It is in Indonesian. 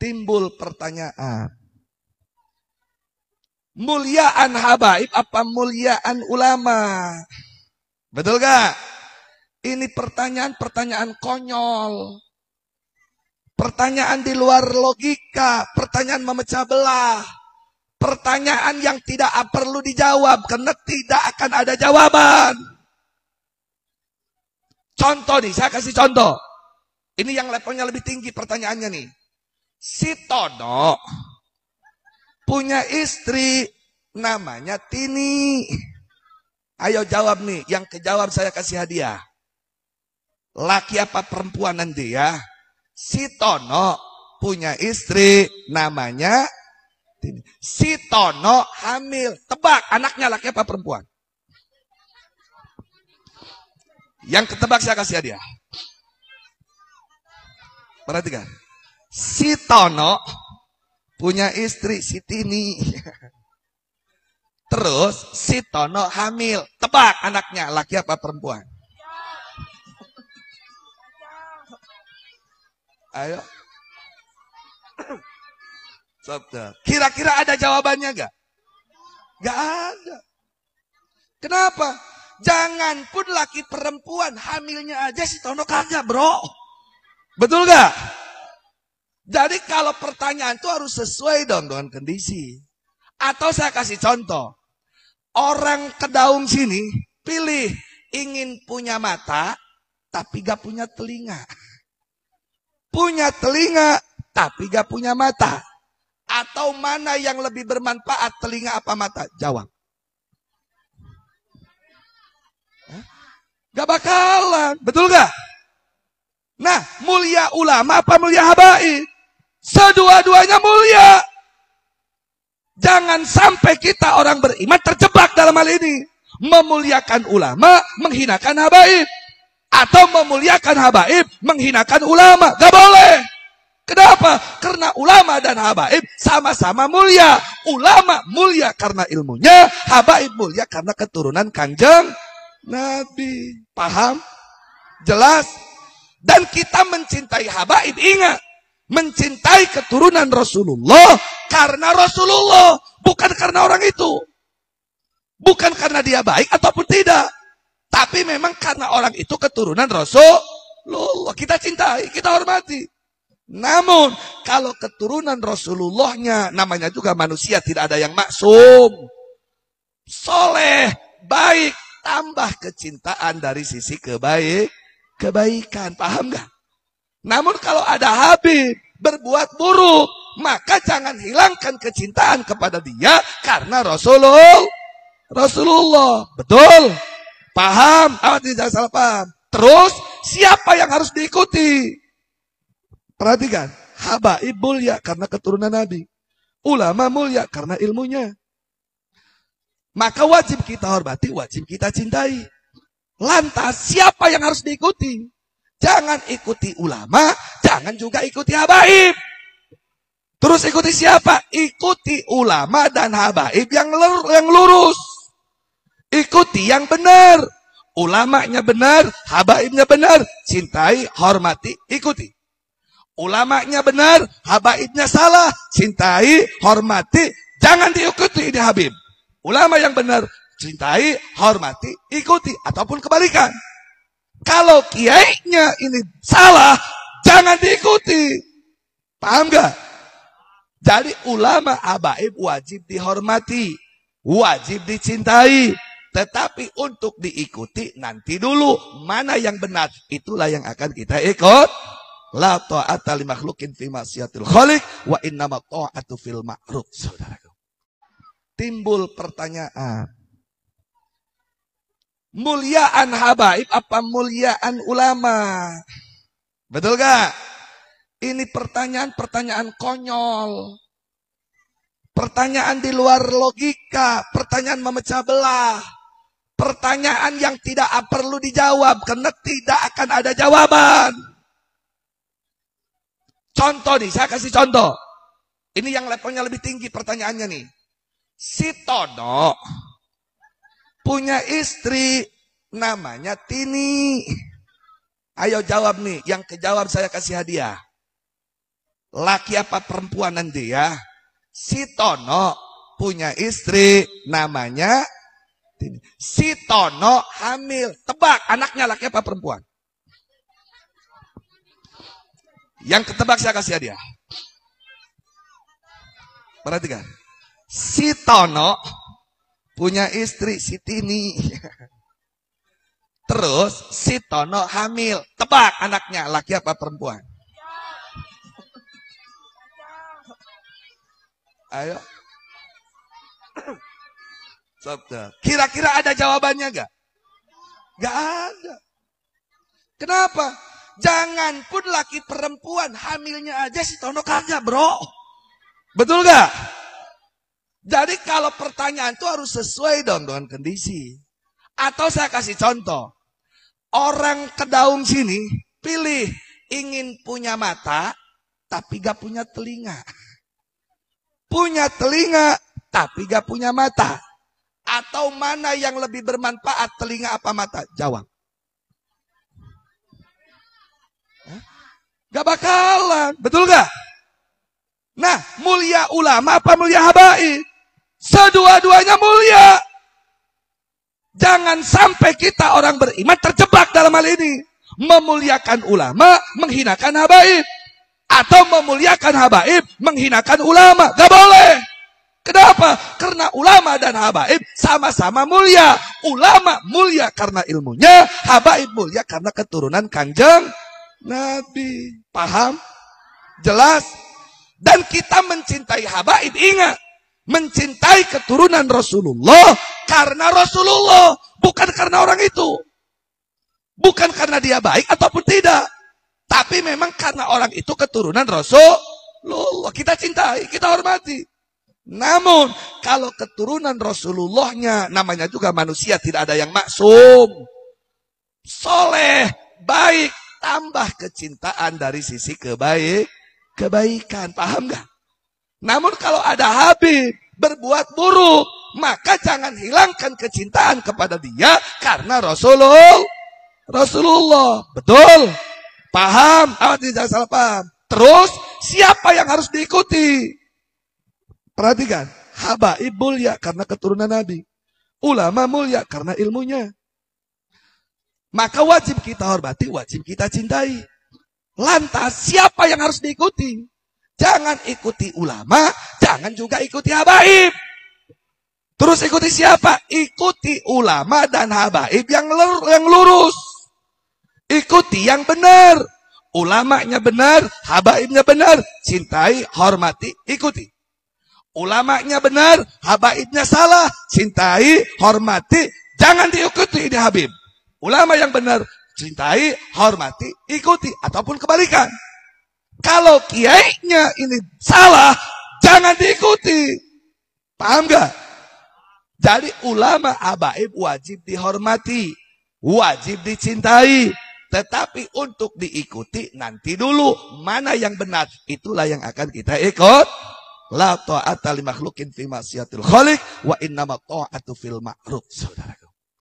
timbul pertanyaan. Muliaan habaib apa muliaan ulama? Betul gak? Ini pertanyaan-pertanyaan konyol. Pertanyaan di luar logika, pertanyaan memecah belah. Pertanyaan yang tidak perlu dijawab karena tidak akan ada jawaban. Contoh nih, saya kasih contoh. Ini yang levelnya lebih tinggi pertanyaannya nih. Si Tono punya istri namanya Tini. Ayo jawab nih, yang kejawab saya kasih hadiah. Laki apa perempuan nanti ya? Si Tono punya istri namanya Tini. Si Tono hamil. Tebak anaknya laki apa perempuan? Yang ketebak saya kasih hadiah. Perhatikan si Tono punya istri si Tini. Terus si Tono hamil. Tebak anaknya laki apa perempuan? Ayo. Kira-kira ada jawabannya gak? Gak ada. Kenapa? Jangan pun laki perempuan hamilnya aja si Tono kagak bro. Betul gak? Jadi kalau pertanyaan itu harus sesuai dong dengan kondisi. Atau saya kasih contoh. Orang kedaung sini pilih ingin punya mata tapi gak punya telinga. Punya telinga tapi gak punya mata. Atau mana yang lebih bermanfaat telinga apa mata? Jawab. Gak bakalan, betul gak? Nah, mulia ulama apa mulia habaib? Sedua-duanya mulia. Jangan sampai kita orang beriman terjebak dalam hal ini. Memuliakan ulama, menghinakan habaib. Atau memuliakan habaib, menghinakan ulama. Gak boleh. Kenapa? Karena ulama dan habaib sama-sama mulia. Ulama mulia karena ilmunya, habaib mulia karena keturunan kanjeng Nabi. Paham? Jelas? Dan kita mencintai habaib, ingat mencintai keturunan Rasulullah karena Rasulullah, bukan karena orang itu. Bukan karena dia baik ataupun tidak. Tapi memang karena orang itu keturunan Rasulullah. Kita cintai, kita hormati. Namun, kalau keturunan Rasulullahnya, namanya juga manusia, tidak ada yang maksum. Soleh, baik, tambah kecintaan dari sisi kebaik, kebaikan. Paham gak? Namun kalau ada Habib berbuat buruk, maka jangan hilangkan kecintaan kepada dia karena Rasulullah. Rasulullah, betul? Paham? Awas tidak salah paham. Terus siapa yang harus diikuti? Perhatikan, habaib mulia karena keturunan Nabi. Ulama mulia karena ilmunya. Maka wajib kita hormati, wajib kita cintai. Lantas siapa yang harus diikuti? Jangan ikuti ulama, jangan juga ikuti habaib. Terus ikuti siapa? Ikuti ulama dan habaib yang lurus. Ikuti yang benar. Ulamanya benar, habaibnya benar. Cintai, hormati, ikuti. Ulamanya benar, habaibnya salah. Cintai, hormati, jangan diikuti ini habib. Ulama yang benar, cintai, hormati, ikuti. Ataupun kebalikan. Kalau kiainya ini salah, jangan diikuti. Paham gak? Jadi ulama abaib wajib dihormati, wajib dicintai. Tetapi untuk diikuti nanti dulu mana yang benar itulah yang akan kita ikut. La ta'ata li makhlukin fi ma'siyatil khaliq wa innama ta'atu fil ma'ruf. Saudaraku. Timbul pertanyaan muliaan habaib apa muliaan ulama? Betul gak? Ini pertanyaan-pertanyaan konyol. Pertanyaan di luar logika, pertanyaan memecah belah. Pertanyaan yang tidak perlu dijawab karena tidak akan ada jawaban. Contoh nih, saya kasih contoh. Ini yang levelnya lebih tinggi pertanyaannya nih. Si Tono punya istri namanya Tini. Ayo jawab nih, yang kejawab saya kasih hadiah. Laki apa perempuan nanti ya? Si Tono punya istri namanya Tini. Si Tono hamil. Tebak anaknya laki apa perempuan? Yang ketebak saya kasih hadiah. Perhatikan. Si Tono Punya istri si Tini. Terus si Tono hamil. Tebak anaknya laki apa perempuan? Ayo. Kira-kira ada jawabannya gak? Gak ada. Kenapa? Jangan pun laki perempuan hamilnya aja si Tono kagak bro. Betul gak? Jadi kalau pertanyaan itu harus sesuai dong dengan kondisi. Atau saya kasih contoh. Orang kedaung sini pilih ingin punya mata tapi gak punya telinga. Punya telinga tapi gak punya mata. Atau mana yang lebih bermanfaat telinga apa mata? Jawab. Gak bakalan, betul gak? Nah, mulia ulama apa mulia habaib? Sedua-duanya mulia. Jangan sampai kita orang beriman terjebak dalam hal ini. Memuliakan ulama, menghinakan habaib. Atau memuliakan habaib, menghinakan ulama. Gak boleh. Kenapa? Karena ulama dan habaib sama-sama mulia. Ulama mulia karena ilmunya, habaib mulia karena keturunan kanjeng Nabi. Paham? Jelas? Dan kita mencintai habaib, ingat mencintai keturunan Rasulullah karena Rasulullah, bukan karena orang itu. Bukan karena dia baik ataupun tidak. Tapi memang karena orang itu keturunan Rasulullah. Kita cintai, kita hormati. Namun, kalau keturunan Rasulullahnya, namanya juga manusia, tidak ada yang maksum. Soleh, baik, tambah kecintaan dari sisi kebaik, kebaikan. Paham gak? Namun kalau ada Habib berbuat buruk, maka jangan hilangkan kecintaan kepada dia karena Rasulullah. Rasulullah, betul? Paham? Awas tidak salah paham. Terus siapa yang harus diikuti? Perhatikan, habaib mulia karena keturunan Nabi. Ulama mulia karena ilmunya. Maka wajib kita hormati, wajib kita cintai. Lantas siapa yang harus diikuti? Jangan ikuti ulama, jangan juga ikuti habaib. Terus ikuti siapa? Ikuti ulama dan habaib yang lurus. Ikuti yang benar. Ulamanya benar, habaibnya benar. Cintai, hormati, ikuti. Ulamanya benar, habaibnya salah. Cintai, hormati, jangan diikuti di habib. Ulama yang benar, cintai, hormati, ikuti ataupun kebalikan. Kalau kiainya ini salah, jangan diikuti. Paham gak? Jadi ulama abaib wajib dihormati, wajib dicintai. Tetapi untuk diikuti nanti dulu mana yang benar itulah yang akan kita ikut. La ta'ata li makhlukin fi masyiatil khaliq wa innama ta'atu fil ma'ruf. Saudaraku.